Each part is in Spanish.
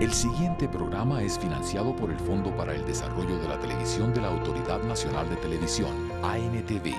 El siguiente programa es financiado por el Fondo para el Desarrollo de la Televisión de la Autoridad Nacional de Televisión, ANTV.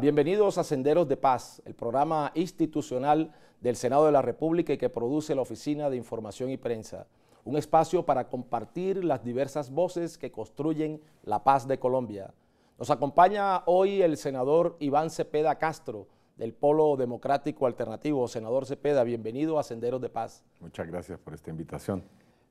bienvenidos a Senderos de Paz, el programa institucional del Senado de la República y que produce la Oficina de Información y Prensa, un espacio para compartir las diversas voces que construyen la paz de Colombia. Nos acompaña hoy el senador Iván Cepeda Castro, del Polo Democrático Alternativo. Senador Cepeda, bienvenido a Senderos de Paz. Muchas gracias por esta invitación.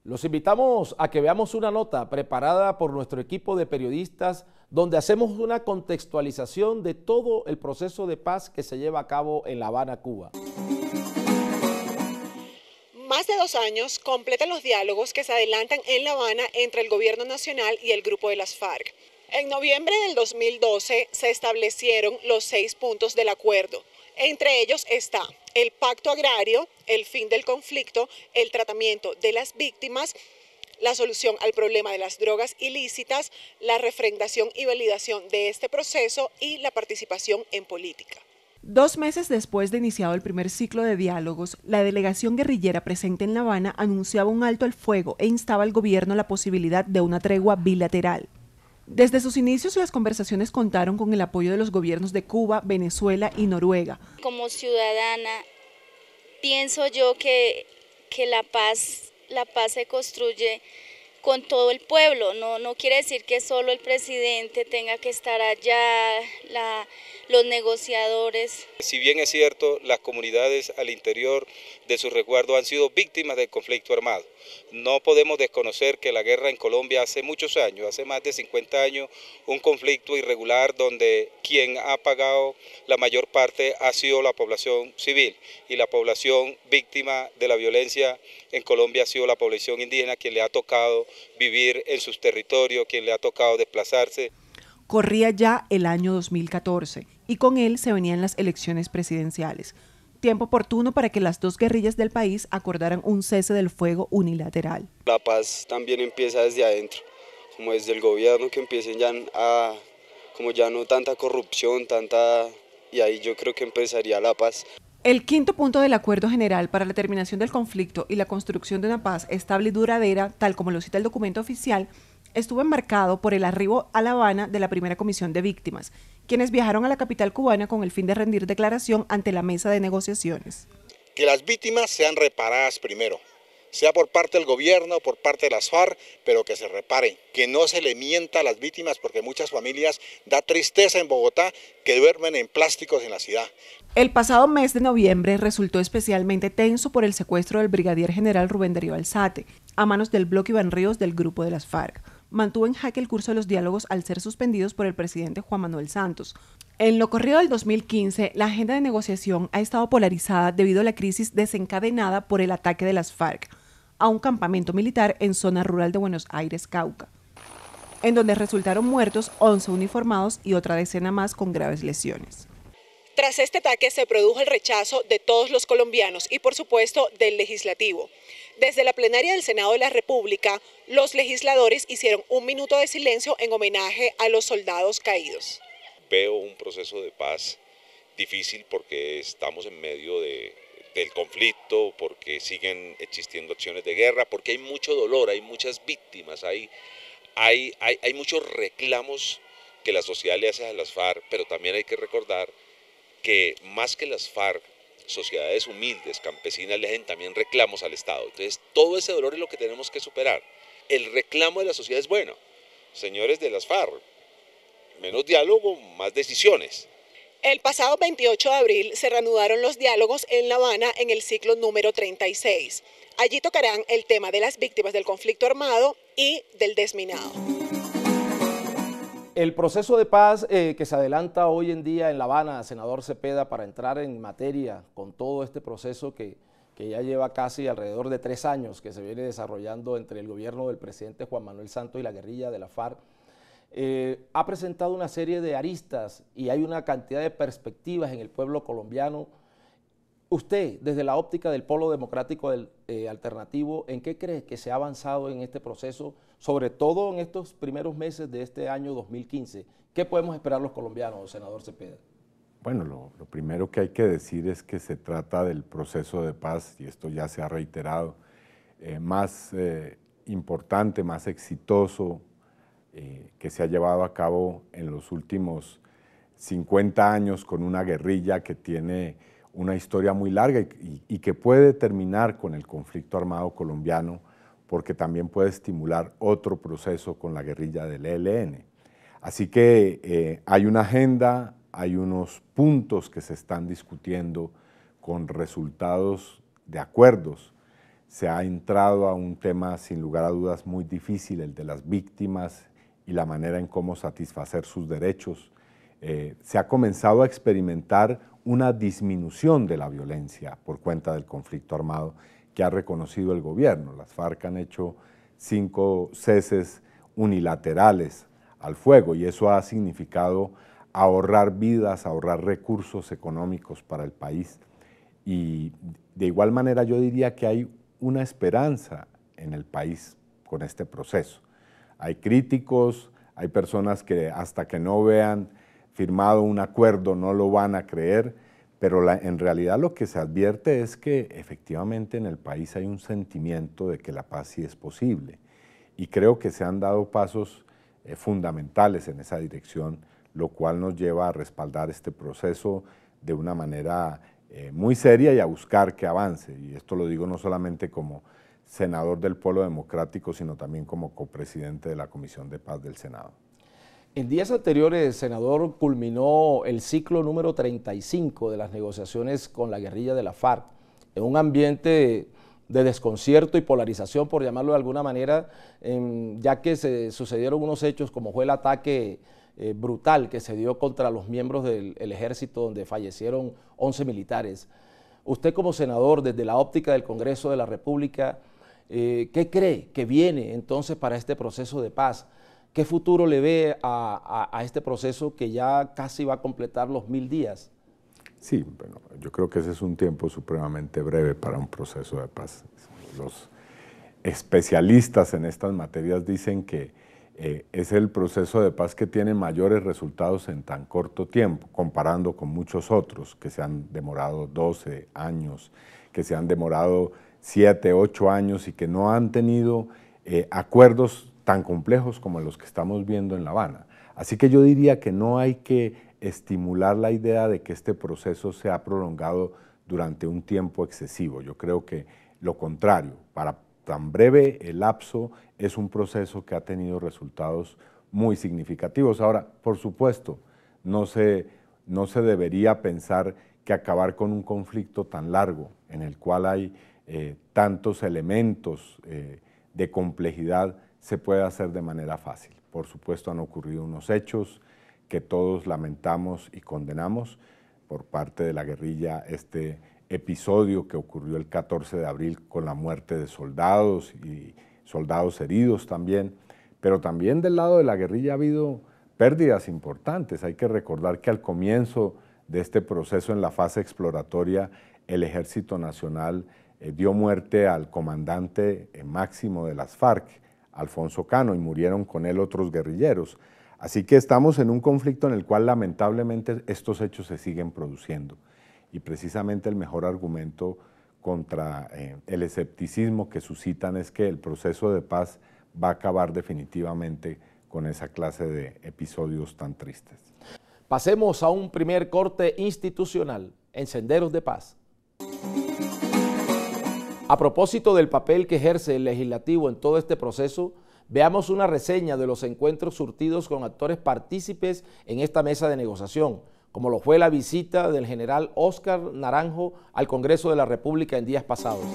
Los invitamos a que veamos una nota preparada por nuestro equipo de periodistas donde hacemos una contextualización de todo el proceso de paz que se lleva a cabo en La Habana, Cuba. Más de dos años completan los diálogos que se adelantan en La Habana entre el gobierno nacional y el grupo de las FARC. En noviembre del 2012 se establecieron los seis puntos del acuerdo. Entre ellos está el pacto agrario, el fin del conflicto, el tratamiento de las víctimas, la solución al problema de las drogas ilícitas, la refrendación y validación de este proceso y la participación en política. Dos meses después de iniciado el primer ciclo de diálogos, la delegación guerrillera presente en La Habana anunciaba un alto al fuego e instaba al gobierno la posibilidad de una tregua bilateral. Desde sus inicios las conversaciones contaron con el apoyo de los gobiernos de Cuba, Venezuela y Noruega. Como ciudadana, pienso yo que, que la, paz, la paz se construye con todo el pueblo, no, no quiere decir que solo el presidente tenga que estar allá, la, los negociadores. Si bien es cierto, las comunidades al interior de su resguardo han sido víctimas del conflicto armado. No podemos desconocer que la guerra en Colombia hace muchos años, hace más de 50 años, un conflicto irregular donde quien ha pagado la mayor parte ha sido la población civil y la población víctima de la violencia en Colombia ha sido la población indígena quien le ha tocado vivir en sus territorios, quien le ha tocado desplazarse. Corría ya el año 2014 y con él se venían las elecciones presidenciales tiempo oportuno para que las dos guerrillas del país acordaran un cese del fuego unilateral. La paz también empieza desde adentro, como desde el gobierno, que empiecen ya a, como ya no tanta corrupción, tanta, y ahí yo creo que empezaría la paz. El quinto punto del acuerdo general para la terminación del conflicto y la construcción de una paz estable y duradera, tal como lo cita el documento oficial, estuvo enmarcado por el arribo a La Habana de la primera comisión de víctimas, quienes viajaron a la capital cubana con el fin de rendir declaración ante la mesa de negociaciones. Que las víctimas sean reparadas primero, sea por parte del gobierno, por parte de las FARC, pero que se reparen, que no se le mienta a las víctimas, porque muchas familias da tristeza en Bogotá que duermen en plásticos en la ciudad. El pasado mes de noviembre resultó especialmente tenso por el secuestro del brigadier general Rubén Darío Alzate, a manos del bloque Iván Ríos del grupo de las FARC mantuvo en jaque el curso de los diálogos al ser suspendidos por el presidente Juan Manuel Santos. En lo corrido del 2015, la agenda de negociación ha estado polarizada debido a la crisis desencadenada por el ataque de las FARC a un campamento militar en zona rural de Buenos Aires, Cauca, en donde resultaron muertos 11 uniformados y otra decena más con graves lesiones. Tras este ataque se produjo el rechazo de todos los colombianos y por supuesto del legislativo. Desde la plenaria del Senado de la República, los legisladores hicieron un minuto de silencio en homenaje a los soldados caídos. Veo un proceso de paz difícil porque estamos en medio del conflicto, porque siguen existiendo acciones de guerra, porque hay mucho dolor, hay muchas víctimas, hay, hay muchos reclamos que la sociedad le hace a las FARC, pero también hay que recordar que más que las FARC sociedades humildes, campesinas, le hacen también reclamos al Estado. Entonces, todo ese dolor es lo que tenemos que superar. El reclamo de la sociedad es bueno. Señores de las FARC, menos diálogo, más decisiones. El pasado 28 de abril se reanudaron los diálogos en La Habana en el ciclo número 36. Allí tocarán el tema de las víctimas del conflicto armado y del desminado. El proceso de paz eh, que se adelanta hoy en día en La Habana, senador Cepeda, para entrar en materia con todo este proceso que, ya lleva casi alrededor de tres años que se viene desarrollando entre el gobierno del presidente Juan Manuel Santos y la guerrilla de la FARC, eh, ha presentado una serie de aristas y hay una cantidad de perspectivas en el pueblo colombiano Usted, desde la óptica del polo democrático eh, alternativo, ¿en qué cree que se ha avanzado en este proceso, sobre todo en estos primeros meses de este año 2015? ¿Qué podemos esperar los colombianos, senador Cepeda? Bueno, lo, primero que hay que decir es que se trata del proceso de paz, y esto ya se ha reiterado, eh, más eh, importante, más exitoso que se ha llevado a cabo en los últimos 50 años con una guerrilla que tiene una historia muy larga y, que puede terminar con el conflicto armado colombiano porque también puede estimular otro proceso con la guerrilla del ELN. Así que eh, hay una agenda, hay unos puntos que se están discutiendo con resultados de acuerdos. Se ha entrado a un tema sin lugar a dudas muy difícil, el de las víctimas y la manera en cómo satisfacer sus derechos. Eh, se ha comenzado a experimentar una disminución de la violencia por cuenta del conflicto armado que ha reconocido el gobierno. Las FARC han hecho cinco ceses unilaterales al fuego y eso ha significado ahorrar vidas, ahorrar recursos económicos para el país. Y de igual manera yo diría que hay una esperanza en el país con este proceso. Hay críticos, hay personas que hasta que no vean firmado un acuerdo, no lo van a creer, pero en realidad lo que se advierte es que efectivamente en el país hay un sentimiento de que la paz sí es posible y creo que se han dado pasos eh, fundamentales en esa dirección, lo cual nos lleva a respaldar este proceso de una manera eh, muy seria y a buscar que avance. Y esto lo digo no solamente como senador del pueblo Democrático, sino también como copresidente de la Comisión de Paz del Senado. En días anteriores, senador, culminó el ciclo número 35 de las negociaciones con la guerrilla de la FARC, en un ambiente de desconcierto y polarización, por llamarlo de alguna manera, em, ya que se sucedieron unos hechos como fue el ataque eh, brutal que se dio contra los miembros del ejército, donde fallecieron 11 militares. Usted como senador, desde la óptica del Congreso de la República, eh, ¿qué cree que viene entonces para este proceso de paz? ¿Qué futuro le ve a, este proceso que ya casi va a completar los mil días? Sí, bueno, yo creo que ese es un tiempo supremamente breve para un proceso de paz. Los especialistas en estas materias dicen que eh, es el proceso de paz que tiene mayores resultados en tan corto tiempo, comparando con muchos otros que se han demorado 12 años, que se han demorado 7, 8 años y que no han tenido eh, acuerdos tan complejos como los que estamos viendo en La Habana. Así que yo diría que no hay que estimular la idea de que este proceso se ha prolongado durante un tiempo excesivo. Yo creo que lo contrario, para tan breve el lapso es un proceso que ha tenido resultados muy significativos. Ahora, por supuesto, no se, debería pensar que acabar con un conflicto tan largo, en el cual hay eh, tantos elementos eh, de complejidad, se puede hacer de manera fácil. Por supuesto han ocurrido unos hechos que todos lamentamos y condenamos por parte de la guerrilla este episodio que ocurrió el 14 de abril con la muerte de soldados y soldados heridos también, pero también del lado de la guerrilla ha habido pérdidas importantes. Hay que recordar que al comienzo de este proceso en la fase exploratoria el Ejército Nacional eh, dio muerte al comandante eh, máximo de las FARC, Alfonso Cano y murieron con él otros guerrilleros. Así que estamos en un conflicto en el cual lamentablemente estos hechos se siguen produciendo. Y precisamente el mejor argumento contra eh, el escepticismo que suscitan es que el proceso de paz va a acabar definitivamente con esa clase de episodios tan tristes. Pasemos a un primer corte institucional en Senderos de Paz. A propósito del papel que ejerce el legislativo en todo este proceso, veamos una reseña de los encuentros surtidos con actores partícipes en esta mesa de negociación, como lo fue la visita del general Óscar Naranjo al Congreso de la República en días pasados.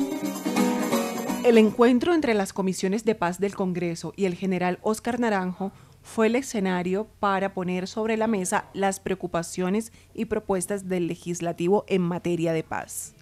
El encuentro entre las comisiones de paz del Congreso y el general Óscar Naranjo fue el escenario para poner sobre la mesa las preocupaciones y propuestas del legislativo en materia de paz.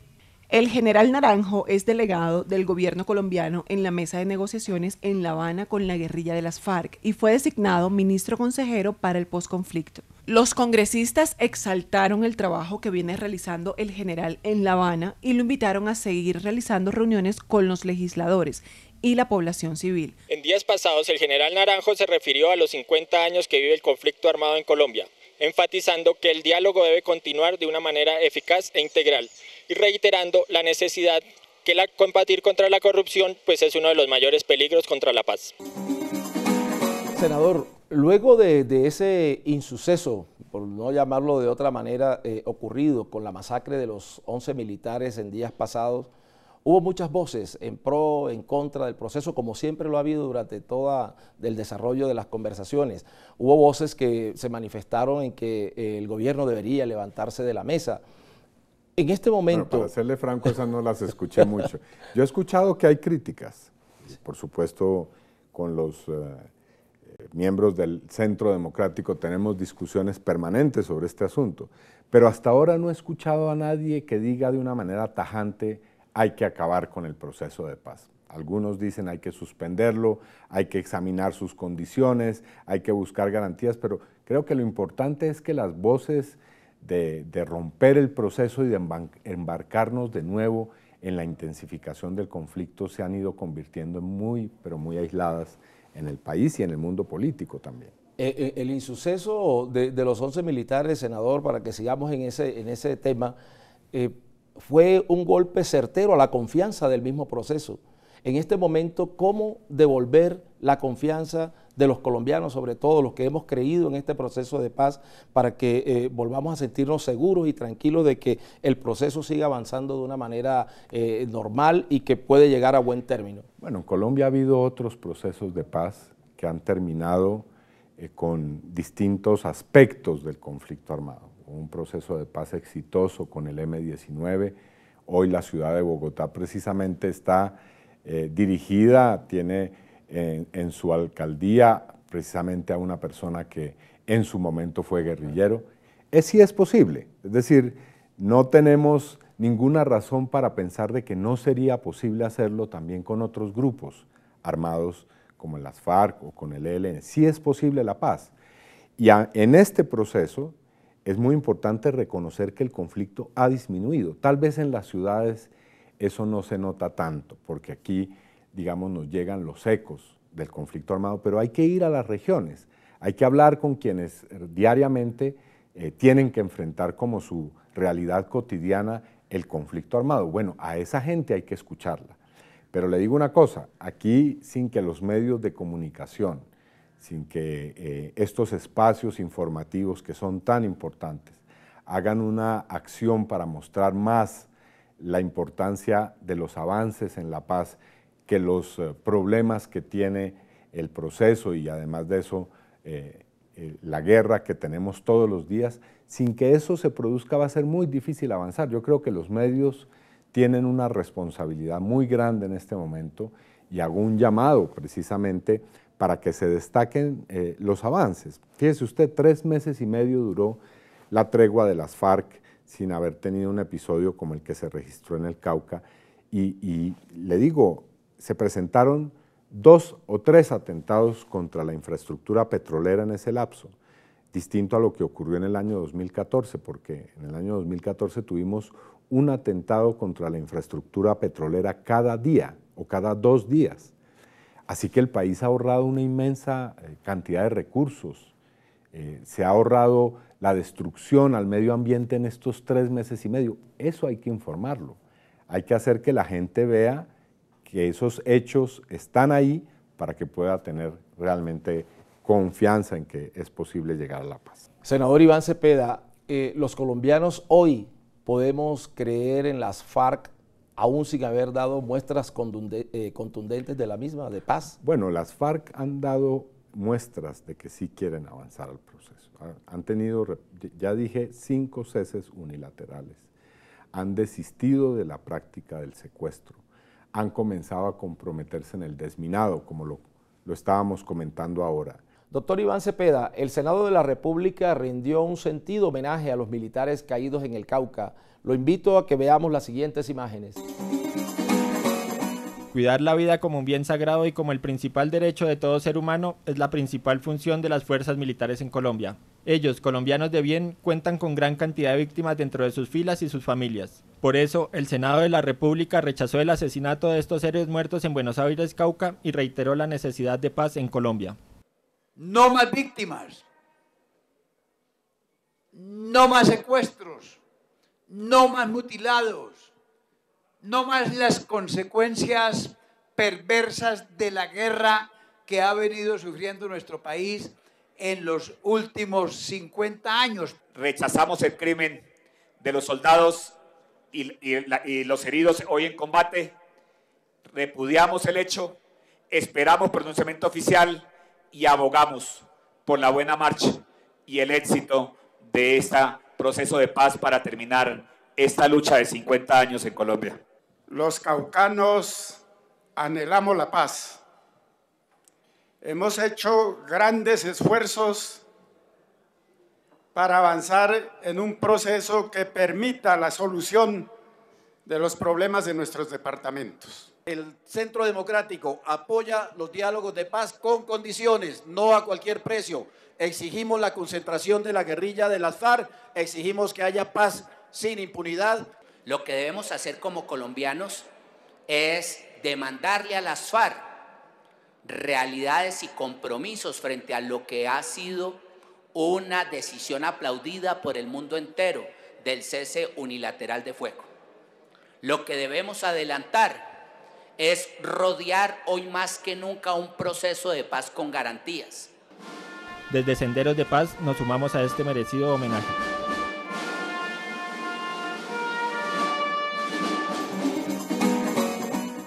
El general Naranjo es delegado del gobierno colombiano en la mesa de negociaciones en La Habana con la guerrilla de las FARC y fue designado ministro consejero para el posconflicto. Los congresistas exaltaron el trabajo que viene realizando el general en La Habana y lo invitaron a seguir realizando reuniones con los legisladores y la población civil. En días pasados, el general Naranjo se refirió a los 50 años que vive el conflicto armado en Colombia, enfatizando que el diálogo debe continuar de una manera eficaz e integral y reiterando la necesidad que la combatir contra la corrupción pues es uno de los mayores peligros contra la paz. Senador, luego de, ese insuceso, por no llamarlo de otra manera, eh, ocurrido con la masacre de los 11 militares en días pasados, hubo muchas voces en pro, en contra del proceso, como siempre lo ha habido durante todo el desarrollo de las conversaciones. Hubo voces que se manifestaron en que eh, el gobierno debería levantarse de la mesa en este momento... para serle franco, esas no las escuché mucho. Yo he escuchado que hay críticas, por supuesto, con los eh, eh, miembros del Centro Democrático tenemos discusiones permanentes sobre este asunto, pero hasta ahora no he escuchado a nadie que diga de una manera tajante hay que acabar con el proceso de paz. Algunos dicen hay que suspenderlo, hay que examinar sus condiciones, hay que buscar garantías, pero creo que lo importante es que las voces de, romper el proceso y de embarcarnos de nuevo en la intensificación del conflicto se han ido convirtiendo en muy, pero muy aisladas en el país y en el mundo político también. Eh, eh, el, insuceso de, los 11 militares, senador, para que sigamos en ese, tema, eh, fue un golpe certero a la confianza del mismo proceso en este momento cómo devolver la confianza de los colombianos, sobre todo los que hemos creído en este proceso de paz, para que eh, volvamos a sentirnos seguros y tranquilos de que el proceso siga avanzando de una manera eh, normal y que puede llegar a buen término. Bueno, en Colombia ha habido otros procesos de paz que han terminado eh, con distintos aspectos del conflicto armado. Un proceso de paz exitoso con el M-19. Hoy la ciudad de Bogotá precisamente está eh, dirigida, tiene en, su alcaldía precisamente a una persona que en su momento fue guerrillero. Es si es posible, es decir, no tenemos ninguna razón para pensar de que no sería posible hacerlo también con otros grupos armados como las FARC o con el ELN, si es posible la paz. Y en este proceso es muy importante reconocer que el conflicto ha disminuido, tal vez en las ciudades eso no se nota tanto, porque aquí, digamos, nos llegan los ecos del conflicto armado, pero hay que ir a las regiones, hay que hablar con quienes eh, diariamente eh, tienen que enfrentar como su realidad cotidiana el conflicto armado. Bueno, a esa gente hay que escucharla. Pero le digo una cosa, aquí sin que los medios de comunicación, sin que eh, estos espacios informativos que son tan importantes hagan una acción para mostrar más la importancia de los avances en la paz, que los eh, problemas que tiene el proceso y además de eso eh, eh, la guerra que tenemos todos los días, sin que eso se produzca va a ser muy difícil avanzar. Yo creo que los medios tienen una responsabilidad muy grande en este momento y hago un llamado precisamente para que se destaquen los avances. Fíjese usted, tres meses y medio duró la tregua de las FARC sin haber tenido un episodio como el que se registró en el Cauca. Y, y le digo, se presentaron dos o tres atentados contra la infraestructura petrolera en ese lapso, distinto a lo que ocurrió en el año 2014, porque en el año 2014 tuvimos un atentado contra la infraestructura petrolera cada día o cada dos días. Así que el país ha ahorrado una inmensa eh, cantidad de recursos, eh, se ha ahorrado la destrucción al medio ambiente en estos tres meses y medio. Eso hay que informarlo. Hay que hacer que la gente vea que esos hechos están ahí para que pueda tener realmente confianza en que es posible llegar a la paz. Senador Iván Cepeda, eh, los colombianos hoy podemos creer en las FARC aún sin haber dado muestras eh, contundentes de la misma, de paz. Bueno, las FARC han dado muestras de que sí quieren avanzar al proceso. Han tenido, ya dije, cinco ceses unilaterales. Han desistido de la práctica del secuestro. Han comenzado a comprometerse en el desminado, como lo, lo estábamos comentando ahora. Doctor Iván Cepeda, el Senado de la República rindió un sentido homenaje a los militares caídos en el Cauca. Lo invito a que veamos las siguientes imágenes. Cuidar la vida como un bien sagrado y como el principal derecho de todo ser humano es la principal función de las fuerzas militares en Colombia. Ellos, colombianos de bien, cuentan con gran cantidad de víctimas dentro de sus filas y sus familias. Por eso, el Senado de la República rechazó el asesinato de estos seres muertos en Buenos Aires, Cauca, y reiteró la necesidad de paz en Colombia. No más víctimas. No más secuestros. No más mutilados no más las consecuencias perversas de la guerra que ha venido sufriendo nuestro país en los últimos 50 años. Rechazamos el crimen de los soldados y, los heridos hoy en combate, repudiamos el hecho, esperamos pronunciamiento oficial y abogamos por la buena marcha y el éxito de este proceso de paz para terminar esta lucha de 50 años en Colombia. Los caucanos anhelamos la paz. Hemos hecho grandes esfuerzos para avanzar en un proceso que permita la solución de los problemas de nuestros departamentos. El Centro Democrático apoya los diálogos de paz con condiciones, no a cualquier precio. Exigimos la concentración de la guerrilla del las exigimos que haya paz sin impunidad. Lo que debemos hacer como colombianos es demandarle a las FARC realidades y compromisos frente a lo que ha sido una decisión aplaudida por el mundo entero del cese unilateral de fuego. Lo que debemos adelantar es rodear hoy más que nunca un proceso de paz con garantías. Desde Senderos de Paz nos sumamos a este merecido homenaje.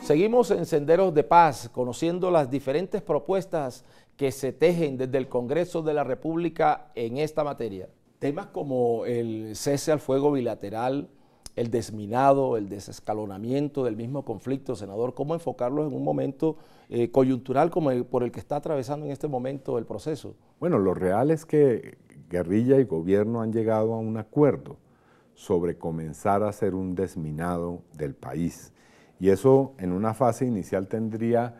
Seguimos en Senderos de Paz, conociendo las diferentes propuestas que se tejen desde el Congreso de la República en esta materia. Temas como el cese al fuego bilateral, el desminado, el desescalonamiento del mismo conflicto, senador, cómo enfocarlos en un momento eh, coyuntural como por el que está atravesando en este momento el proceso. Bueno, lo real es que guerrilla y gobierno han llegado a un acuerdo sobre comenzar a hacer un desminado del país. Y eso en una fase inicial tendría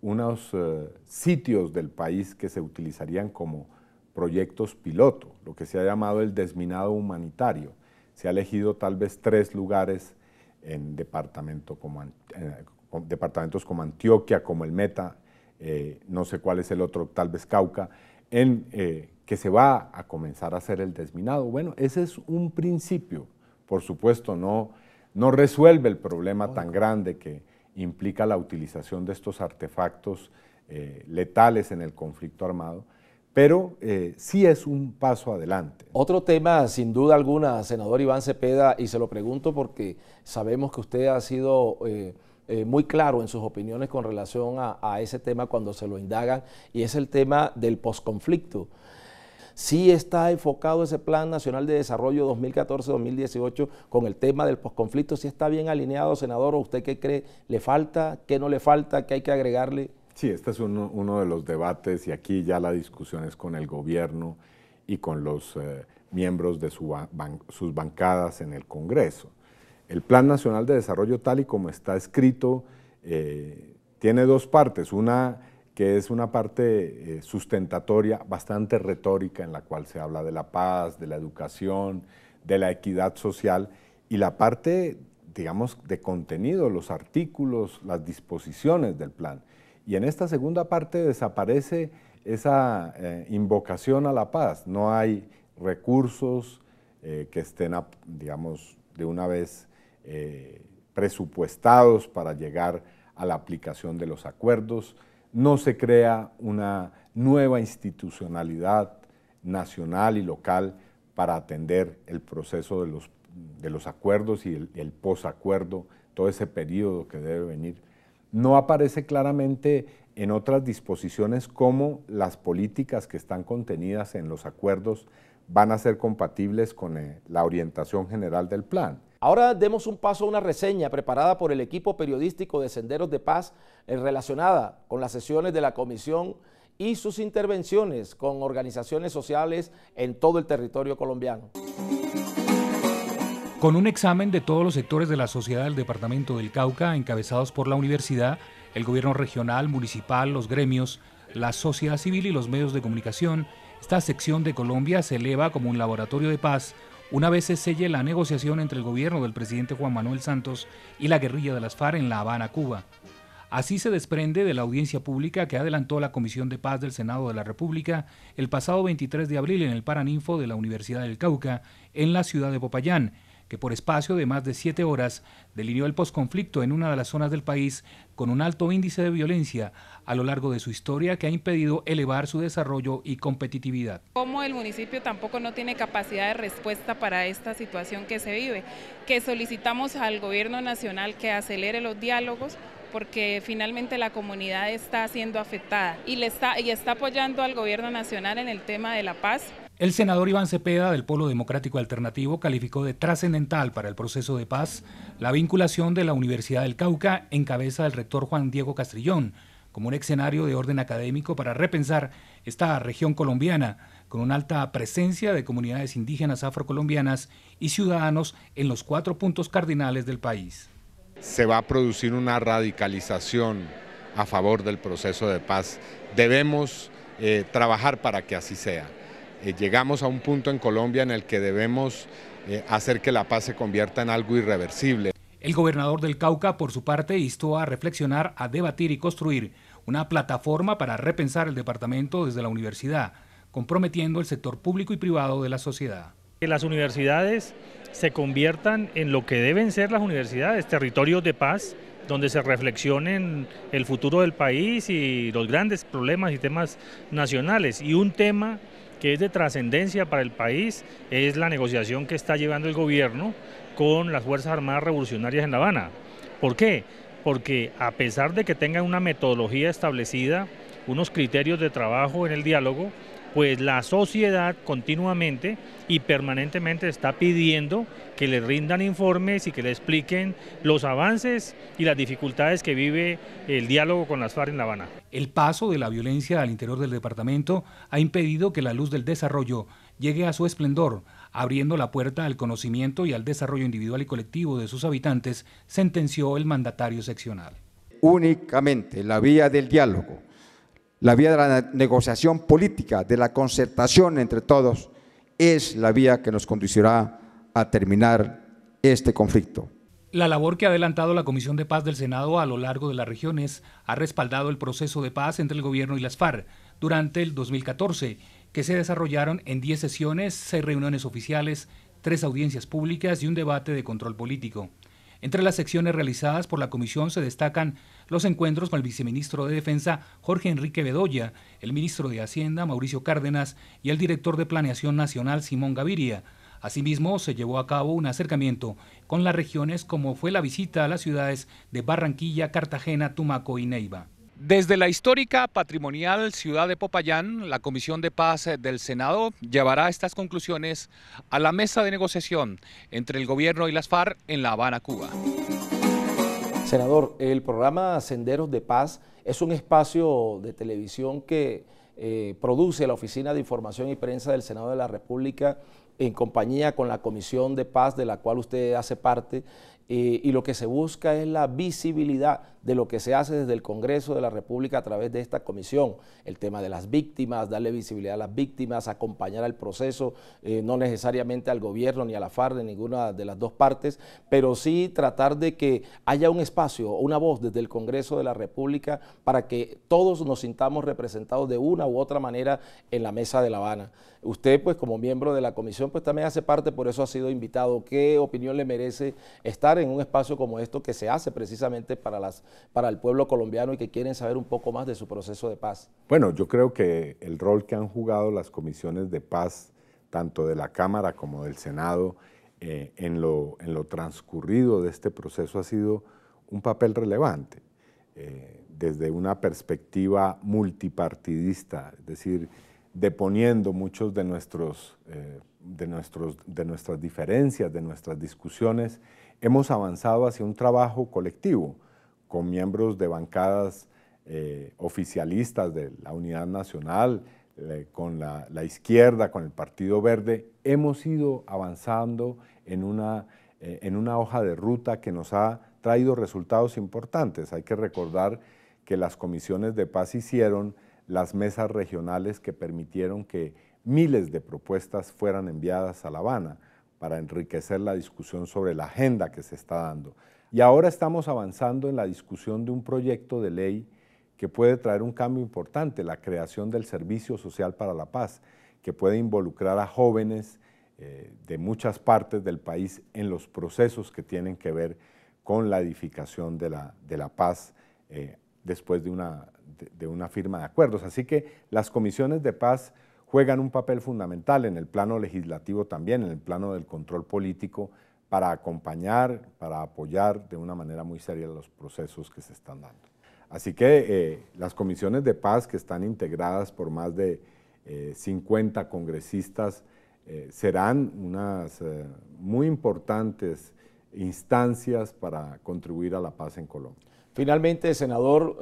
unos eh, sitios del país que se utilizarían como proyectos piloto, lo que se ha llamado el desminado humanitario. Se ha elegido tal vez tres lugares en, eh, departamentos como Antioquia, como el Meta, eh, no sé cuál es el otro, tal vez Cauca, en que se va a comenzar a hacer el desminado. Bueno, ese es un principio, por supuesto, no no resuelve el problema tan grande que implica la utilización de estos artefactos eh, letales en el conflicto armado, pero eh, sí es un paso adelante. Otro tema, sin duda alguna, senador Iván Cepeda, y se lo pregunto porque sabemos que usted ha sido... Eh, muy claro en sus opiniones con relación a, ese tema cuando se lo indagan, y es el tema del posconflicto sí está enfocado ese Plan Nacional de Desarrollo 2014-2018 con el tema del posconflicto, si está bien alineado, senador, ¿o usted qué cree? ¿Le falta? ¿Qué no le falta? ¿Qué hay que agregarle? Sí, este es uno, de los debates y aquí ya la discusión es con el gobierno y con los eh, miembros de sus bancadas en el Congreso. El Plan Nacional de Desarrollo, tal y como está escrito, eh, tiene dos partes. Una que es una parte eh, sustentatoria bastante retórica en la cual se habla de la paz, de la educación, de la equidad social y la parte, digamos, de contenido, los artículos, las disposiciones del plan. Y en esta segunda parte desaparece esa eh, invocación a la paz. No hay recursos eh, que estén, digamos, de una vez presupuestados para llegar a la aplicación de los acuerdos no se crea una nueva institucionalidad nacional y local para atender el proceso de los, acuerdos y el, el posacuerdo, todo ese periodo que debe venir. No aparece claramente en otras disposiciones cómo las políticas que están contenidas en los acuerdos van a ser compatibles con eh, la orientación general del plan. Ahora demos un paso a una reseña preparada por el equipo periodístico de Senderos de Paz eh, relacionada con las sesiones de la comisión y sus intervenciones con organizaciones sociales en todo el territorio colombiano. Con un examen de todos los sectores de la sociedad del Departamento del Cauca, encabezados por la universidad, el gobierno regional, municipal, los gremios, la sociedad civil y los medios de comunicación, esta sección de Colombia se eleva como un laboratorio de paz una vez se selle la negociación entre el gobierno del presidente Juan Manuel Santos y la guerrilla de las FARC en La Habana, Cuba. Así se desprende de la audiencia pública que adelantó la Comisión de Paz del Senado de la República el pasado 23 de abril en el Paraninfo de la Universidad del Cauca, en la ciudad de Popayán, que por espacio de más de siete horas delineó el posconflicto en una de las zonas del país con un alto índice de violencia a lo largo de su historia que ha impedido elevar su desarrollo y competitividad. Como el municipio tampoco no tiene capacidad de respuesta para esta situación que se vive, que solicitamos al gobierno nacional que acelere los diálogos porque finalmente la comunidad está siendo afectada y, le está, y está apoyando al gobierno nacional en el tema de la paz el senador Iván Cepeda del Polo Democrático Alternativo calificó de trascendental para el proceso de paz la vinculación de la Universidad del Cauca en cabeza del rector Juan Diego Castrillón como un escenario de orden académico para repensar esta región colombiana con una alta presencia de comunidades indígenas afrocolombianas y ciudadanos en los cuatro puntos cardinales del país. Se va a producir una radicalización a favor del proceso de paz. Debemos eh, trabajar para que así sea. Eh, llegamos a un punto en Colombia en el que debemos eh, hacer que la paz se convierta en algo irreversible. El gobernador del Cauca, por su parte, instó a reflexionar, a debatir y construir una plataforma para repensar el departamento desde la universidad, comprometiendo el sector público y privado de la sociedad. Que las universidades se conviertan en lo que deben ser las universidades, territorios de paz, donde se reflexionen el futuro del país y los grandes problemas y temas nacionales. Y un tema que es de trascendencia para el país es la negociación que está llevando el gobierno con las Fuerzas Armadas Revolucionarias en La Habana. ¿Por qué? Porque a pesar de que tengan una metodología establecida, unos criterios de trabajo en el diálogo, pues la sociedad continuamente y permanentemente está pidiendo que le rindan informes y que le expliquen los avances y las dificultades que vive el diálogo con las FARC en La Habana. El paso de la violencia al interior del departamento ha impedido que la luz del desarrollo llegue a su esplendor, abriendo la puerta al conocimiento y al desarrollo individual y colectivo de sus habitantes, sentenció el mandatario seccional. Únicamente la vía del diálogo la vía de la negociación política, de la concertación entre todos, es la vía que nos conducirá a terminar este conflicto. La labor que ha adelantado la Comisión de Paz del Senado a lo largo de las regiones ha respaldado el proceso de paz entre el gobierno y las FARC durante el 2014, que se desarrollaron en 10 sesiones, 6 reuniones oficiales, 3 audiencias públicas y un debate de control político. Entre las secciones realizadas por la comisión se destacan los encuentros con el viceministro de Defensa Jorge Enrique Bedoya, el ministro de Hacienda Mauricio Cárdenas y el director de Planeación Nacional Simón Gaviria. Asimismo, se llevó a cabo un acercamiento con las regiones como fue la visita a las ciudades de Barranquilla, Cartagena, Tumaco y Neiva. Desde la histórica patrimonial ciudad de Popayán, la Comisión de Paz eh, del Senado llevará estas conclusiones a la mesa de negociación entre el gobierno y las FARC en La Habana, Cuba. Senador, el programa Senderos de Paz es un espacio de televisión que eh, produce la Oficina de Información y Prensa del Senado de la República en compañía con la Comisión de Paz de la cual usted hace parte y lo que se busca es la visibilidad de lo que se hace desde el Congreso de la República a través de esta comisión. El tema de las víctimas, darle visibilidad a las víctimas, acompañar al proceso, eh, no necesariamente al gobierno ni a la FARC de ninguna de las dos partes, pero sí tratar de que haya un espacio, una voz desde el Congreso de la República para que todos nos sintamos representados de una u otra manera en la mesa de La Habana. Usted, pues como miembro de la comisión, pues también hace parte, por eso ha sido invitado. ¿Qué opinión le merece estar en un espacio como esto que se hace precisamente para, las, para el pueblo colombiano y que quieren saber un poco más de su proceso de paz. Bueno, yo creo que el rol que han jugado las comisiones de paz, tanto de la Cámara como del Senado, eh, en, lo, en lo transcurrido de este proceso ha sido un papel relevante. Eh, desde una perspectiva multipartidista, es decir, deponiendo muchos de nuestros, eh, de nuestros, de nuestras diferencias, de nuestras discusiones hemos avanzado hacia un trabajo colectivo con miembros de bancadas eh, oficialistas de la Unidad Nacional, eh, con la, izquierda, con el Partido Verde. Hemos ido avanzando en una, eh, en una hoja de ruta que nos ha traído resultados importantes. Hay que recordar que las comisiones de paz hicieron las mesas regionales que permitieron que miles de propuestas fueran enviadas a La Habana para enriquecer la discusión sobre la agenda que se está dando. Y ahora estamos avanzando en la discusión de un proyecto de ley que puede traer un cambio importante, la creación del Servicio Social para la Paz, que puede involucrar a jóvenes eh, de muchas partes del país en los procesos que tienen que ver con la edificación de la, paz eh, después de una firma de acuerdos. Así que las comisiones de paz juegan un papel fundamental en el plano legislativo también, en el plano del control político, para acompañar, para apoyar de una manera muy seria los procesos que se están dando. Así que eh, las comisiones de paz que están integradas por más de 50 eh, congresistas eh, serán unas muy importantes instancias para contribuir a la paz en Colombia. Finalmente, senador,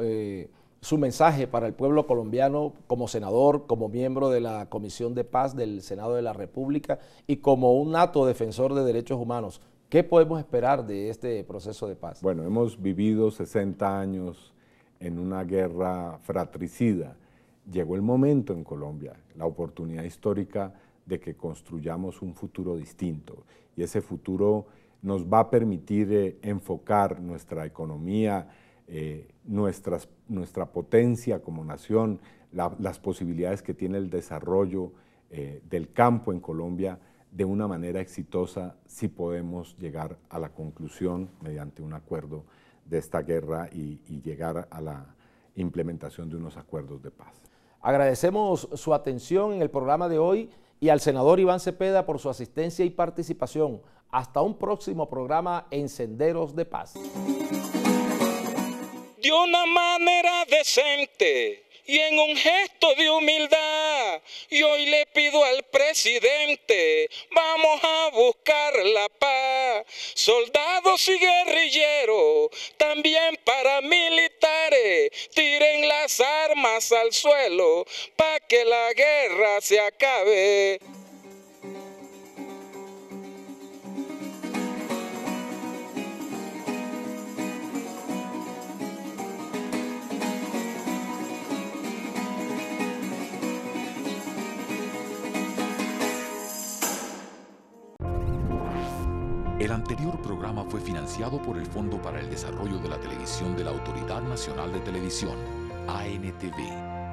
su mensaje para el pueblo colombiano como senador, como miembro de la Comisión de Paz del Senado de la República y como un nato defensor de derechos humanos. ¿Qué podemos esperar de este proceso de paz? Bueno, hemos vivido 60 años en una guerra fratricida. Llegó el momento en Colombia, la oportunidad histórica de que construyamos un futuro distinto y ese futuro nos va a permitir eh, enfocar nuestra economía, eh, nuestras, nuestra potencia como nación, las posibilidades que tiene el desarrollo eh, del campo en Colombia de una manera exitosa si podemos llegar a la conclusión mediante un acuerdo de esta guerra y, y llegar a la implementación de unos acuerdos de paz. Agradecemos su atención en el programa de hoy y al senador Iván Cepeda por su asistencia y participación. Hasta un próximo programa en Senderos de Paz de una manera decente y en un gesto de humildad. Y hoy le pido al presidente, vamos a buscar la paz. Soldados y guerrilleros, también paramilitares, tiren las armas al suelo para que la guerra se acabe. El anterior programa fue financiado por el Fondo para el Desarrollo de la Televisión de la Autoridad Nacional de Televisión, ANTV.